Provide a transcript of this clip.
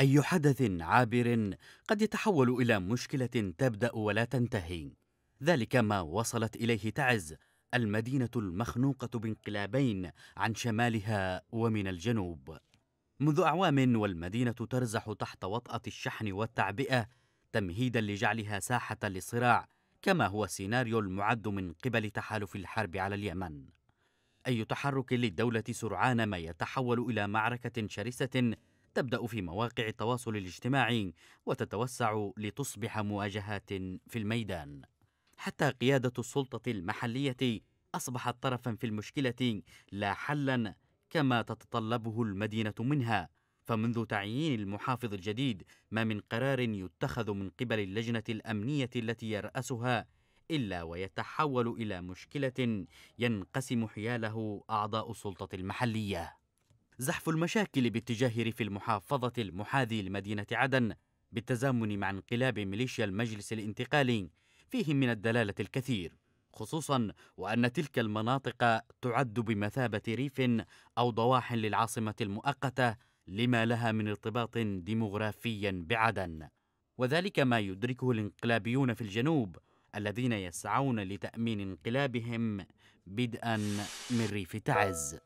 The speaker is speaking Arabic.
أي حدث عابر قد يتحول إلى مشكلة تبدأ ولا تنتهي ذلك ما وصلت إليه تعز المدينة المخنوقة بانقلابين عن شمالها ومن الجنوب منذ أعوام والمدينة ترزح تحت وطأة الشحن والتعبئة تمهيدا لجعلها ساحة للصراع كما هو السيناريو المعد من قبل تحالف الحرب على اليمن أي تحرك للدولة سرعان ما يتحول إلى معركة شرسة تبدأ في مواقع التواصل الاجتماعي وتتوسع لتصبح مواجهات في الميدان حتى قيادة السلطة المحلية أصبحت طرفا في المشكلة لا حلا كما تتطلبه المدينة منها فمنذ تعيين المحافظ الجديد ما من قرار يتخذ من قبل اللجنة الأمنية التي يرأسها إلا ويتحول إلى مشكلة ينقسم حياله أعضاء السلطة المحلية زحف المشاكل باتجاه ريف المحافظة المحاذي لمدينة عدن بالتزامن مع انقلاب ميليشيا المجلس الانتقالي فيه من الدلالة الكثير خصوصا وأن تلك المناطق تعد بمثابة ريف أو ضواح للعاصمة المؤقتة لما لها من ارتباط ديموغرافي بعدن وذلك ما يدركه الانقلابيون في الجنوب الذين يسعون لتأمين انقلابهم بدءا من ريف تعز